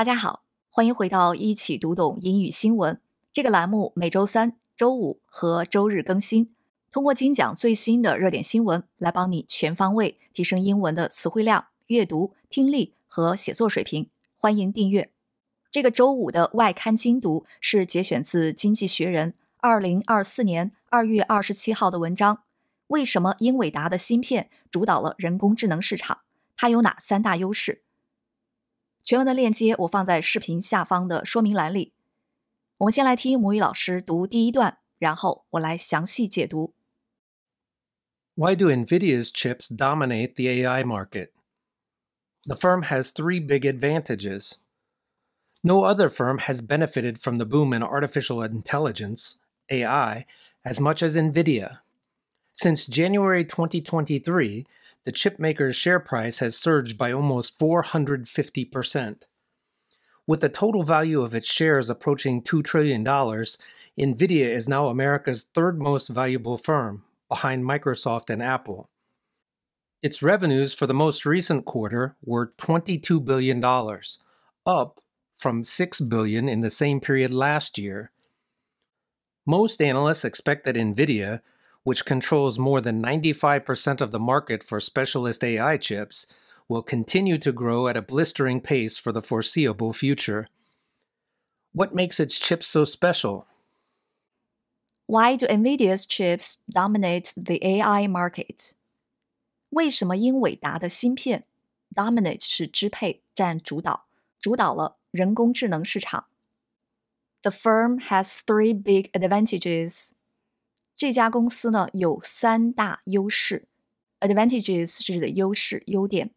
大家好，欢迎回到一起读懂英语新闻这个栏目，每周三、周五和周日更新。通过精讲最新的热点新闻，来帮你全方位提升英文的词汇量、阅读、听力和写作水平。欢迎订阅。这个周五的外刊精读是节选自《经济学人》二零二四年二月二十七号的文章：为什么英伟达的芯片主导了人工智能市场？它有哪三大优势？全文的链接我放在视频下方的说明栏里。我们先来听母语老师读第一段，然后我来详细解读。Why do Nvidia's chips dominate the AI market? The firm has three big advantages. No other firm has benefited from the boom in artificial intelligence, AI, as much as Nvidia. Since January 2023, the chipmaker's share price has surged by almost 450%. With the total value of its shares approaching $2 trillion, NVIDIA is now America's third most valuable firm, behind Microsoft and Apple. Its revenues for the most recent quarter were $22 billion, up from $6 billion in the same period last year. Most analysts expect that NVIDIA, which controls more than 95% of the market for specialist AI chips, will continue to grow at a blistering pace for the foreseeable future. What makes its chips so special? Why do NVIDIA's chips dominate the AI market? 为什么英伟达的芯片 dominate 是支配、占主导，主导了人工智能市场？The firm has three big advantages 这家公司呢有三大优势，advantages 是指的优势、优点。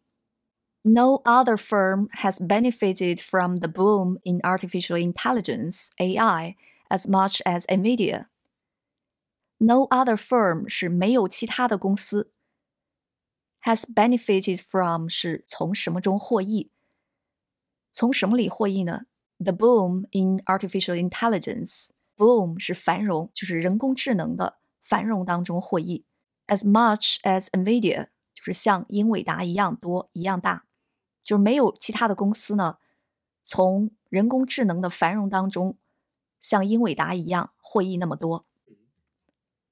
No other firm has benefited from the boom in artificial intelligence (AI) as much as Nvidia. No other firm 是没有其他的公司。Has benefited from 是从什么中获益？从什么里获益呢？The boom in artificial intelligence Bloom 是繁荣，就是人工智能的繁荣当中获益。As much as Nvidia 就是像英伟达一样多一样大，就是没有其他的公司呢从人工智能的繁荣当中像英伟达一样获益那么多。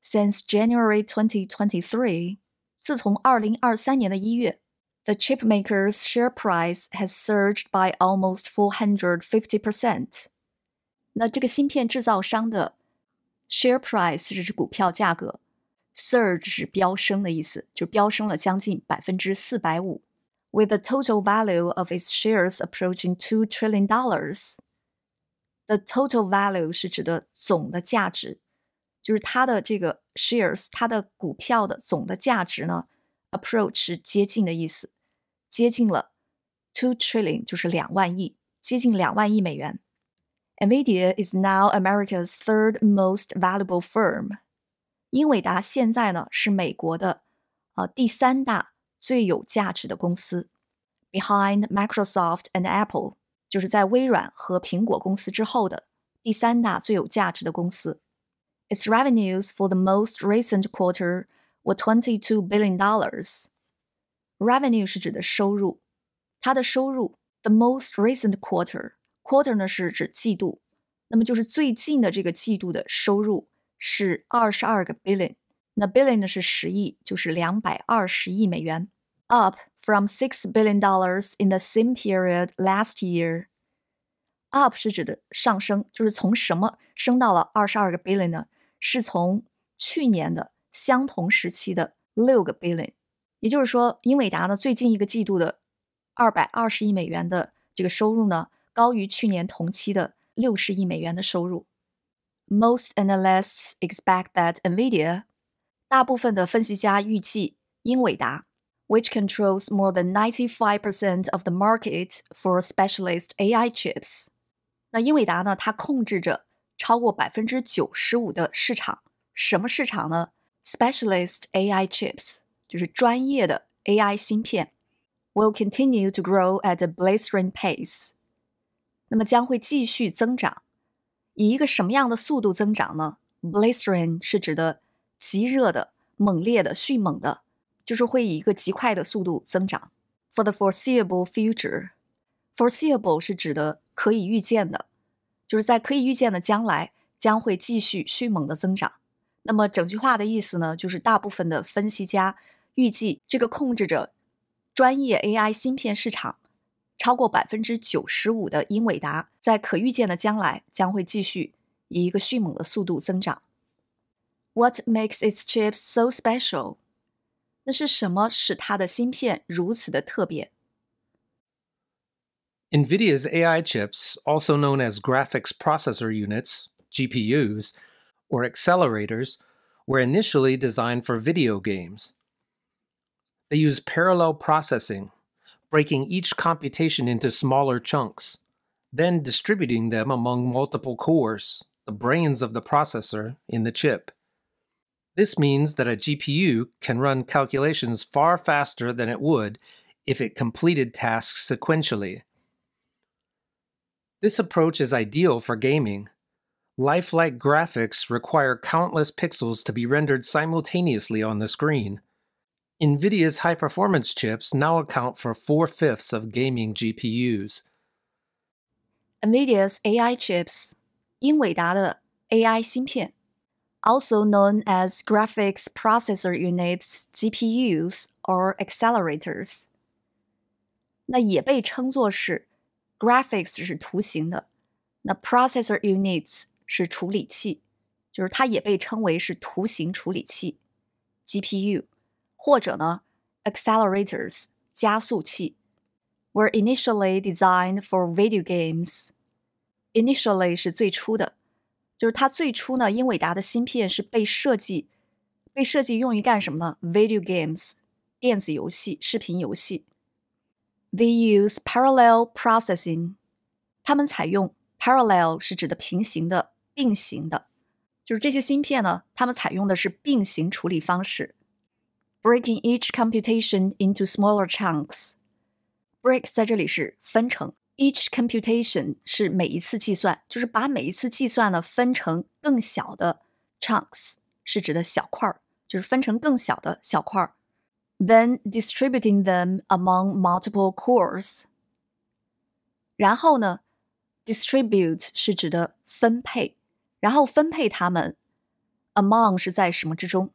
Since January 2023，自从二零二三年的一月。the chipmaker's share price has surged by almost 450%. 那这个芯片制造商的 share price 是指股票价格 surge 是飙升的意思，就飙升了将近百分之四百五。With the total value of its shares approaching two trillion dollars，the total value 是指的总的价值，就是它的这个 shares 它的股票的总的价值呢？Approach 是接近的意思，接近了 two trillion 就是两万亿，接近两万亿美元。NVIDIA is now America's third most valuable firm. firm。英伟达现在呢是美国的啊第三大最有价值的公司，behind Microsoft and Apple，就是在微软和苹果公司之后的第三大最有价值的公司。Its revenues for the most recent quarter were twenty-two billion dollars。Revenue 是指的收入，它的收入 the most recent quarter。Quarter 呢是指季度，那么就是最近的这个季度的收入是二十二个 billion，那 billion 呢是十亿，就是两百二十亿美元。Up from six billion dollars in the same period last year。Up 是指的上升，就是从什么升到了二十二个 billion 呢？是从去年的相同时期的六个 billion。也就是说，英伟达呢最近一个季度的二百二十亿美元的这个收入呢。高于去年同期的六十亿美元的收入。Most analysts expect that Nvidia，大部分的分析家预计英伟达，which controls more than ninety five percent of the market for specialist AI chips。那英伟达呢？它控制着超过百分之九十五的市场。什么市场呢？Specialist AI chips 就是专业的 AI 芯片。Will continue to grow at a blistering pace。那么将会继续增长，以一个什么样的速度增长呢？Blistering 是指的极热的、猛烈的、迅猛的，就是会以一个极快的速度增长。For the foreseeable future，foreseeable 是指的可以预见的，就是在可以预见的将来将会继续迅猛的增长。那么整句话的意思呢，就是大部分的分析家预计这个控制着专业 AI 芯片市场。超过百分之九十五的英伟达在可预见的将来将会继续以一个迅猛的速度增长。What makes its chips so special？那是什么使它的芯片如此的特别？NVIDIA's AI chips, also known as graphics processor units, GPUs, or accelerators, were initially designed for video games. They use parallel processing, breaking each computation into smaller chunks, then distributing them among multiple cores, the brains of the processor, in the chip. This means that a GPU can run calculations far faster than it would if it completed tasks sequentially. This approach is ideal for gaming. Lifelike graphics require countless pixels to be rendered simultaneously on the screen NVIDIA's high performance chips now account for four fifths of gaming GPUs. NVIDIA's AI chips, 英伟达的 AI 芯片, also known as graphics processor units GPUs or accelerators. 那也被称作是 graphics processor units 是处理器，就是它也被称为是图形处理器 GPU。或者呢，accelerators 加速器，were initially designed for video games。initially 是最初的就是它最初呢，英伟达的芯片是被设计被设计用于干什么呢？video games 电子游戏、视频游戏。They use parallel processing。他们采用 parallel 是指的平行的、并行的，就是这些芯片呢，他们采用的是并行处理方式。breaking each computation into smaller chunks. 在这里是分成，each computation 是每一次计算，就是把每一次计算呢分成更小的 chunks，是指的小块儿，就是分成更小的小块儿。Then distributing them among multiple cores。然后呢，distribute 是指的分配，然后分配它们。among 是在什么之中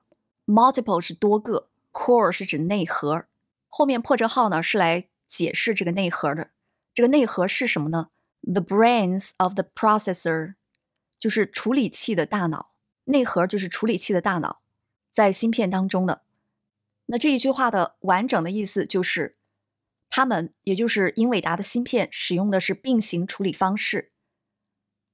？multiple 是多个 Core 是指内核，后面破折号呢是来解释这个内核的。这个内核是什么呢？The brains of the processor，就是处理器的大脑。内核就是处理器的大脑，在芯片当中的。那这一句话的完整的意思就是，它们，也就是英伟达的芯片，使用的是并行处理方式，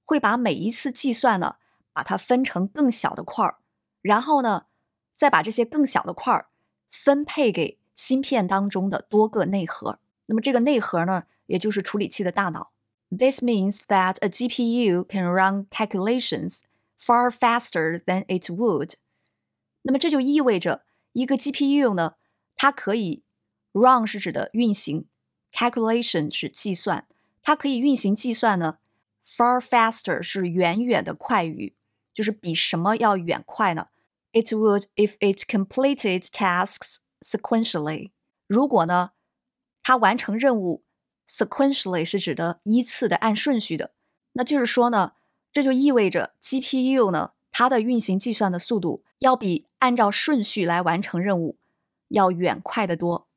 会把每一次计算呢，把它分成更小的块儿，然后呢，再把这些更小的块儿。分配给芯片当中的多个内核，那么这个内核呢，也就是处理器的大脑。This means that a GPU can run calculations far faster than it would。那么这就意味着一个 GPU 呢，它可以 run 是指的运行，calculation 是计算，它可以运行计算呢，far faster 是远远的快于，就是比什么要远快呢？It would if it completed tasks sequentially。如果呢，它完成任务，sequentially 是指的依次的、按顺序的。那就是说呢，这就意味着 GPU 呢，它的运行计算的速度要比按照顺序来完成任务要远快得多。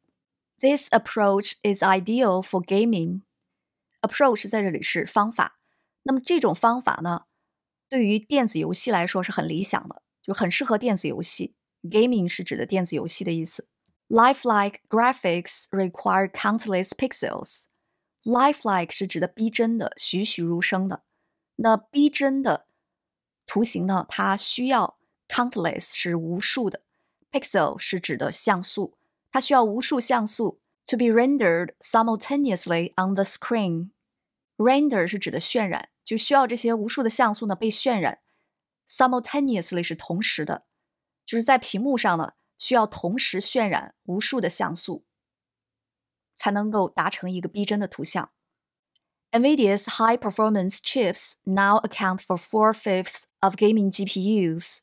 This approach is ideal for gaming. Approach 在这里是方法。那么这种方法呢，对于电子游戏来说是很理想的。就很适合电子游戏，gaming 是指的电子游戏的意思。Lifelike graphics require countless pixels。Lifelike 是指的逼真的、栩栩如生的。那逼真的图形呢？它需要 countless 是无数的，pixel 是指的像素，它需要无数像素 to be rendered simultaneously on the screen。Render 是指的渲染，就需要这些无数的像素呢被渲染。Simultaneously 是同时的，就是在屏幕上呢，需要同时渲染无数的像素，才能够达成一个逼真的图像。NVIDIA's high-performance chips now account for four-fifths of gaming GPUs。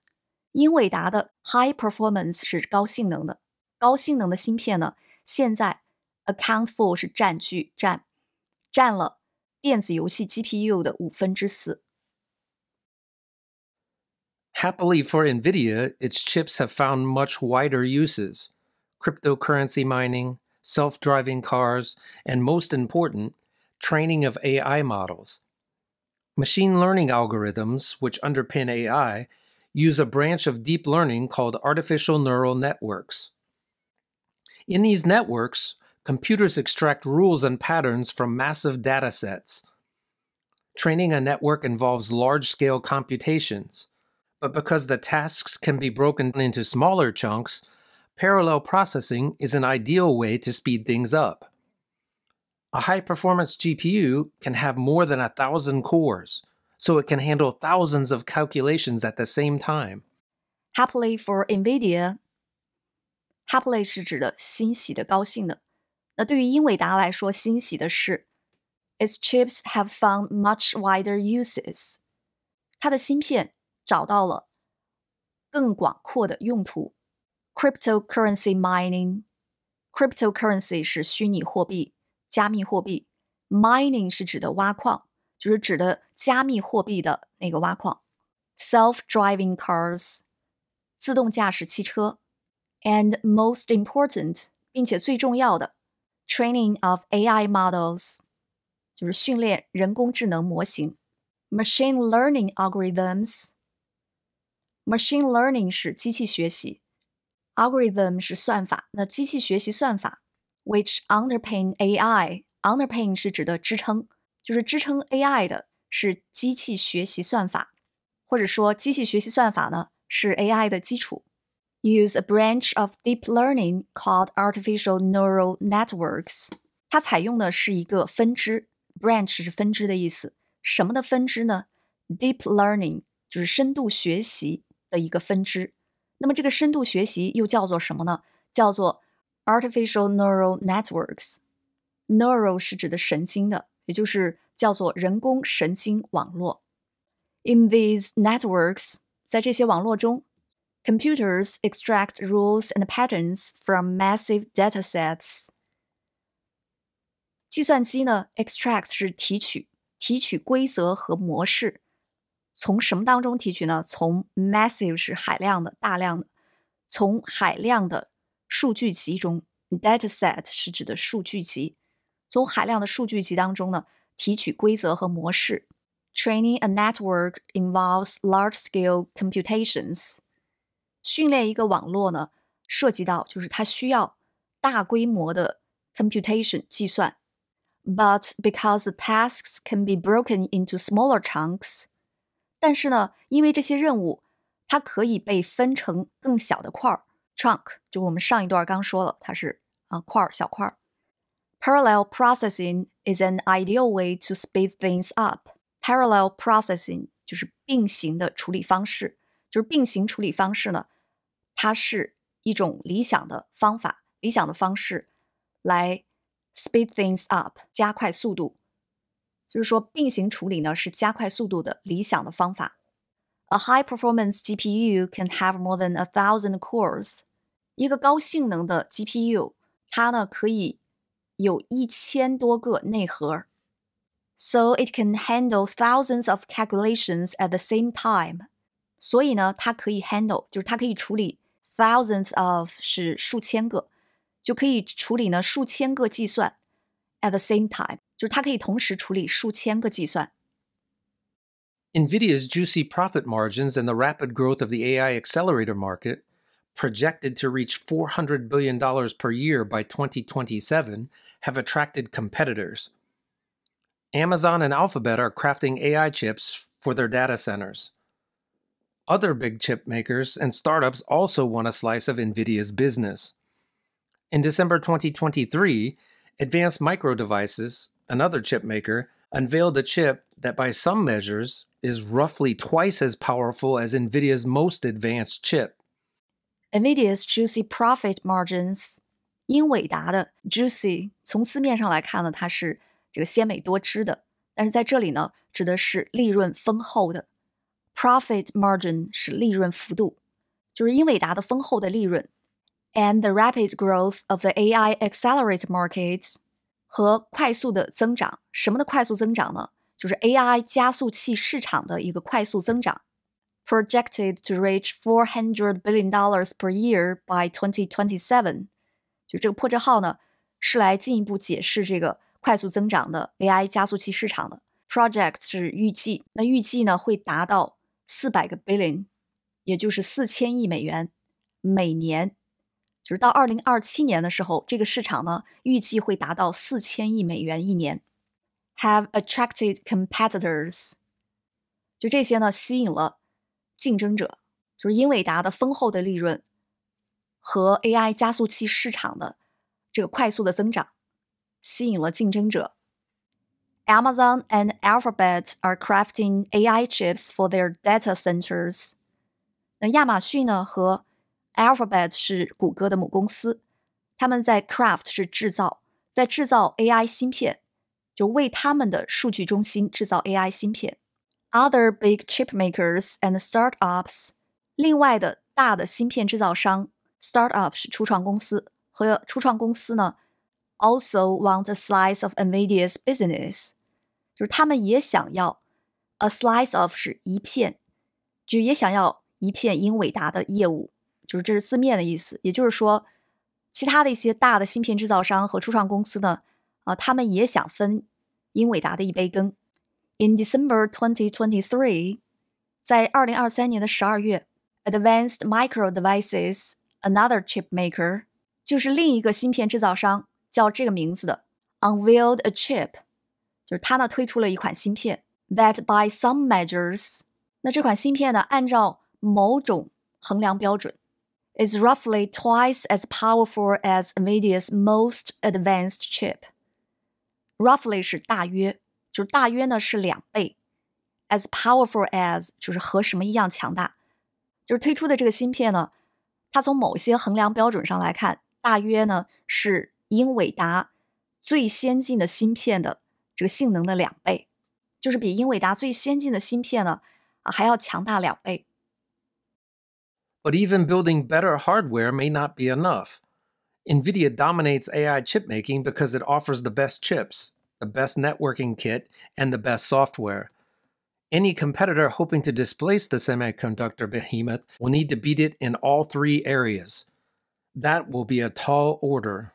英伟达的 high-performance 是高性能的，高性能的芯片呢，现在 account for 是占据占占了电子游戏 GPU 的五分之四。Happily for NVIDIA, its chips have found much wider uses cryptocurrency mining, self driving cars, and most important, training of AI models. Machine learning algorithms, which underpin AI, use a branch of deep learning called artificial neural networks. In these networks, computers extract rules and patterns from massive data sets. Training a network involves large scale computations. But because the tasks can be broken into smaller chunks, parallel processing is an ideal way to speed things up. A high performance GPU can have more than a thousand cores, so it can handle thousands of calculations at the same time. Happily for NVIDIA, happily 是指的欣喜的、高兴的。那对于英伟达来说，欣喜的是，its chips have found much wider uses。它的芯片找到了更广阔的用途。Cryptocurrency mining，cryptocurrency 是虚拟货币、加密货币，mining 是指的挖矿，就是指的加密货币的那个挖矿。Self-driving cars，自动驾驶汽车，and most important，并且最重要的，training of AI models，就是训练人工智能模型，machine learning algorithms。machine learning 是机器学习，algorithm 是算法。那机器学习算法，which underpin AI，underpin 是指的支撑，就是支撑 AI 的是机器学习算法，或者说机器学习算法呢是 AI 的基础。Use a branch of deep learning called artificial neural networks，它采用的是一个分支，branch 是分支的意思。什么的分支呢？Deep learning 就是深度学习的一个分支。那么这个深度学习又叫做什么呢？叫做 artificial neural networks。neural 是指的神经的，也就是叫做人工神经网络。In these networks，在这些网络中，computers extract rules and patterns from massive datasets。计算机呢，extract 是提取，提取规则和模式。从什么当中提取呢？从 massive 是海量的、大量的，从海量的数据集中，data set 是指的数据集，从海量的数据集当中呢，提取规则和模式。Training a network involves large-scale computations。训练一个网络呢，涉及到就是它需要大规模的 computation 计算。But because the tasks can be broken into smaller chunks。但是呢，因为这些任务，它可以被分成更小的块儿 t r u n k 就我们上一段刚说了，它是啊块儿、小块儿。Parallel processing is an ideal way to speed things up. Parallel processing 就是并行的处理方式，就是并行处理方式呢，它是一种理想的方法、理想的方式，来 speed things up，加快速度。就是说，并行处理呢是加快速度的理想的方法。A high-performance GPU can have more than a thousand cores。一个高性能的 GPU，它呢可以有一千多个内核。So it can handle thousands of calculations at the same time。所以呢，它可以 handle，就是它可以处理 thousands of 是数千个，就可以处理呢数千个计算 at the same time。就是它可以同时处理数千个计算。NVIDIA's juicy profit margins and the rapid growth of the AI accelerator market, projected to reach $400 billion per year by 2027, have attracted competitors. Amazon and Alphabet are crafting AI chips for their data centers. Other big chip makers and startups also want a slice of NVIDIA's business. In December 2023, Advanced Micro Devices, another chip maker, unveiled a chip that, by some measures, is roughly twice as powerful as NVIDIA's most advanced chip. NVIDIA's juicy profit margins，英伟达的 juicy，从字面上来看呢，它是这个鲜美多汁的，但是在这里呢，指的是利润丰厚的。Profit margin 是利润幅度，就是英伟达的丰厚的利润 And the rapid growth of the AI a c c e l e r a t e market，和快速的增长，什么的快速增长呢？就是 AI 加速器市场的一个快速增长，projected to reach four hundred billion dollars per year by 2027。就这个破折号呢，是来进一步解释这个快速增长的 AI 加速器市场的 project 是预计，那预计呢会达到四百个 billion，也就是四千亿美元每年。就是到二零二七年的时候，这个市场呢预计会达到四千亿美元一年。Have attracted competitors，就这些呢吸引了竞争者，就是英伟达的丰厚的利润和 AI 加速器市场的这个快速的增长，吸引了竞争者。Amazon and Alphabet are crafting AI chips for their data centers。那亚马逊呢和 Alphabet 是谷歌的母公司，他们在 Craft 是制造，在制造 AI 芯片，就为他们的数据中心制造 AI 芯片。Other big chip makers and startups，另外的大的芯片制造商，startup 是初创公司，和初创公司呢，also want a slice of Nvidia's business，就是他们也想要 a slice of 是一片，就也想要一片英伟达的业务。就是这是字面的意思，也就是说，其他的一些大的芯片制造商和初创公司呢，啊，他们也想分英伟达的一杯羹。In December 2023，在二零二三年的十二月，Advanced Micro Devices，another chip maker，就是另一个芯片制造商叫这个名字的，unveiled a chip，就是他呢推出了一款芯片。That by some measures，那这款芯片呢，按照某种衡量标准。is roughly twice as powerful as Nvidia's most advanced chip. Roughly 是大约，就是大约呢是两倍。As powerful as 就是和什么一样强大，就是推出的这个芯片呢，它从某些衡量标准上来看，大约呢是英伟达最先进的芯片的这个性能的两倍，就是比英伟达最先进的芯片呢啊还要强大两倍。But even building better hardware may not be enough. NVIDIA dominates AI chip making because it offers the best chips, the best networking kit, and the best software. Any competitor hoping to displace the semiconductor behemoth will need to beat it in all three areas. That will be a tall order.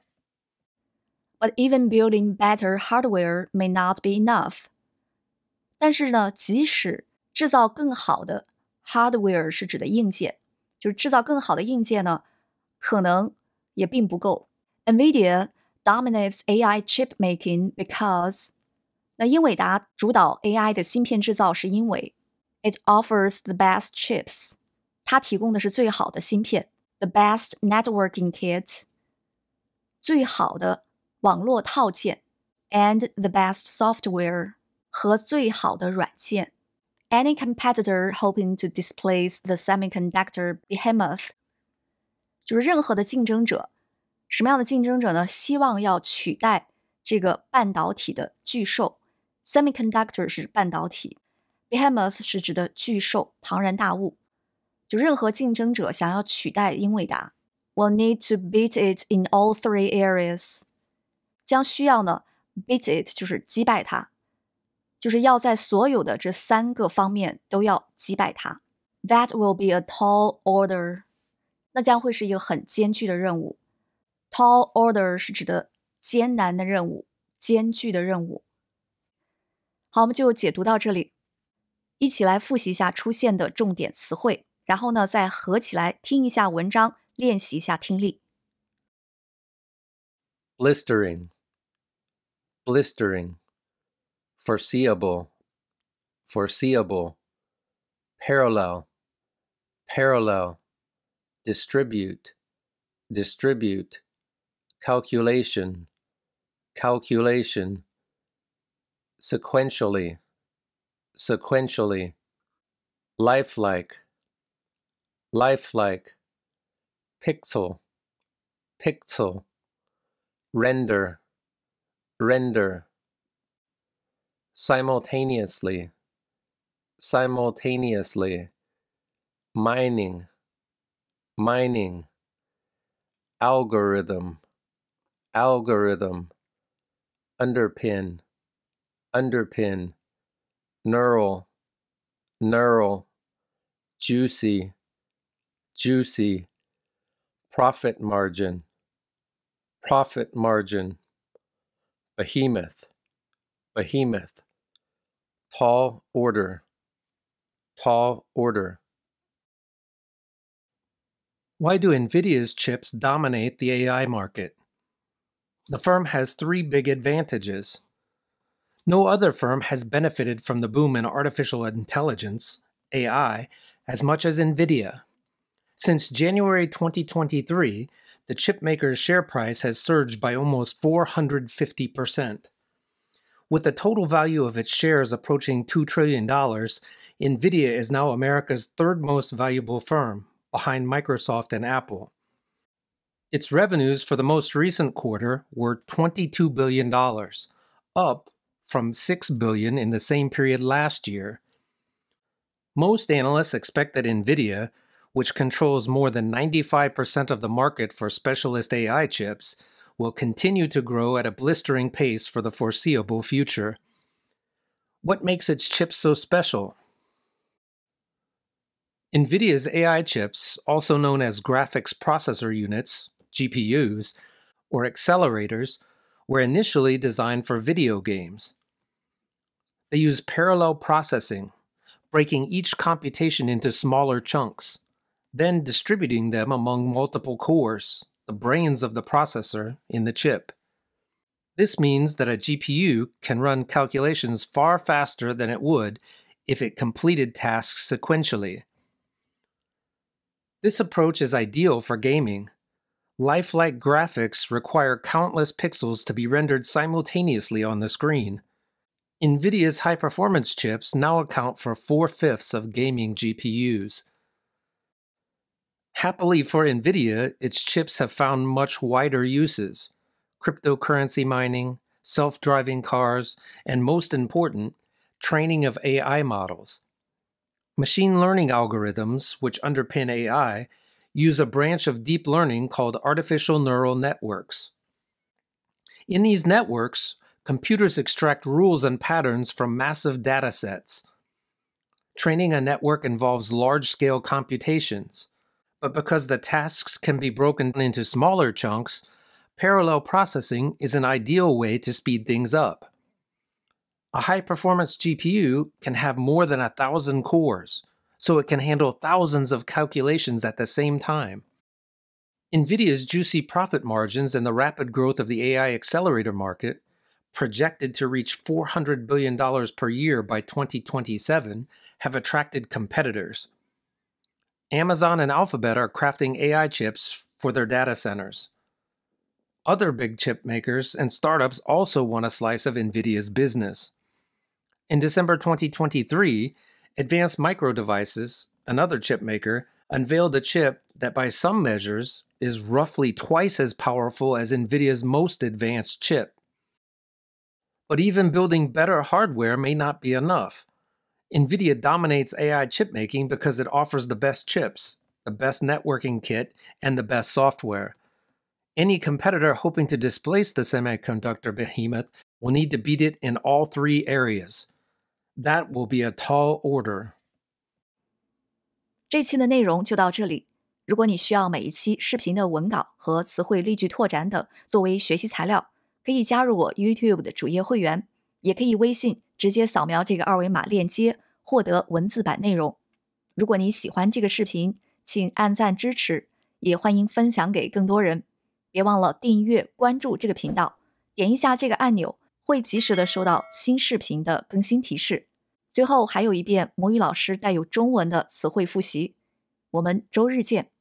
But even building better hardware may not be enough. 但是呢，即使制造更好的 hardware 是指的硬件，就是制造更好的硬件呢，可能也并不够。NVIDIA dominates AI chip making because 那英伟达主导 AI 的芯片制造是因为 it offers the best chips，它提供的是最好的芯片，the best networking kit，最好的网络套件，and the best software 和最好的软件。Any competitor hoping to displace the semiconductor behemoth，就是任何的竞争者，什么样的竞争者呢？希望要取代这个半导体的巨兽。Semiconductor 是半导体，Behemoth 是指的巨兽、庞然大物。就任何竞争者想要取代英伟达，will need to beat it in all three areas。将需要呢，beat it 就是击败它。就是要在所有的这三个方面都要击败他。That will be a tall order，那将会是一个很艰巨的任务。Tall order 是指的艰难的任务、艰巨的任务。好，我们就解读到这里，一起来复习一下出现的重点词汇，然后呢再合起来听一下文章，练习一下听力。Blistering，blistering。foreseeable, foreseeable, parallel, parallel, distribute, distribute, calculation, calculation, sequentially, sequentially, lifelike, lifelike, pixel, pixel, render, render, simultaneously, simultaneously, mining, mining, algorithm, algorithm, underpin, underpin, neural, neural, juicy, juicy, profit margin, profit margin, behemoth, behemoth tall order, tall order. Why do NVIDIA's chips dominate the AI market? The firm has three big advantages. No other firm has benefited from the boom in artificial intelligence, AI, as much as NVIDIA. Since January 2023, the chipmaker's share price has surged by almost 450 percent. With the total value of its shares approaching $2 trillion, NVIDIA is now America's third most valuable firm, behind Microsoft and Apple. Its revenues for the most recent quarter were $22 billion, up from $6 billion in the same period last year. Most analysts expect that NVIDIA, which controls more than 95% of the market for specialist AI chips, will continue to grow at a blistering pace for the foreseeable future. What makes its chips so special? NVIDIA's AI chips, also known as graphics processor units, GPUs, or accelerators, were initially designed for video games. They use parallel processing, breaking each computation into smaller chunks, then distributing them among multiple cores the brains of the processor in the chip. This means that a GPU can run calculations far faster than it would if it completed tasks sequentially. This approach is ideal for gaming. Lifelike graphics require countless pixels to be rendered simultaneously on the screen. NVIDIA's high performance chips now account for four fifths of gaming GPUs. Happily for NVIDIA, its chips have found much wider uses cryptocurrency mining, self driving cars, and most important, training of AI models. Machine learning algorithms, which underpin AI, use a branch of deep learning called artificial neural networks. In these networks, computers extract rules and patterns from massive data sets. Training a network involves large scale computations. But because the tasks can be broken into smaller chunks, parallel processing is an ideal way to speed things up. A high performance GPU can have more than a thousand cores, so it can handle thousands of calculations at the same time. NVIDIA's juicy profit margins and the rapid growth of the AI accelerator market, projected to reach $400 billion per year by 2027, have attracted competitors. Amazon and Alphabet are crafting AI chips for their data centers. Other big chip makers and startups also want a slice of NVIDIA's business. In December 2023, Advanced Micro Devices, another chip maker, unveiled a chip that, by some measures, is roughly twice as powerful as NVIDIA's most advanced chip. But even building better hardware may not be enough. NVIDIA dominates AI chip making because it offers the best chips, the best networking kit, and the best software. Any competitor hoping to displace the semiconductor behemoth will need to beat it in all three areas. That will be a tall order. 这期的内容就到这里。如果你需要每一期视频的文稿和词汇例句拓展等作为学习材料，可以加入我 YouTube 的主页会员，也可以微信直接扫描这个二维码链接获得文字版内容。如果你喜欢这个视频，请按赞支持，也欢迎分享给更多人。别忘了订阅关注这个频道，点一下这个按钮，会及时的收到新视频的更新提示。最后还有一遍母语老师带有中文的词汇复习，我们周日见。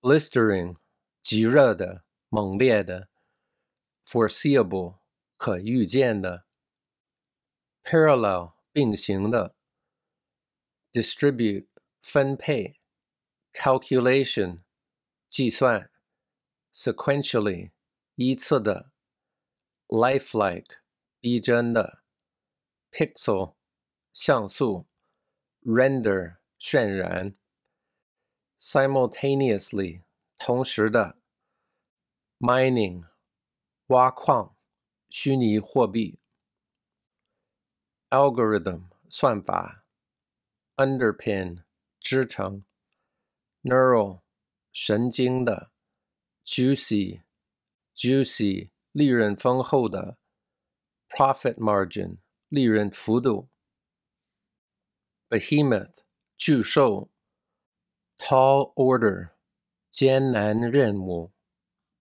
Blistering，极热的，猛烈的。Foreseeable，可预见的。parallel 并行的，distribute 分配，calculation 计算，sequentially 依次的，life-like 逼真的，pixel 像素，render 渲染，simultaneously 同时的，mining 挖矿，虚拟货币。algorithm 算法，underpin 支撑，neural 神经的，juicy juicy 利润丰厚的，profit margin 利润幅度，behemoth 巨兽，tall order 艰难任务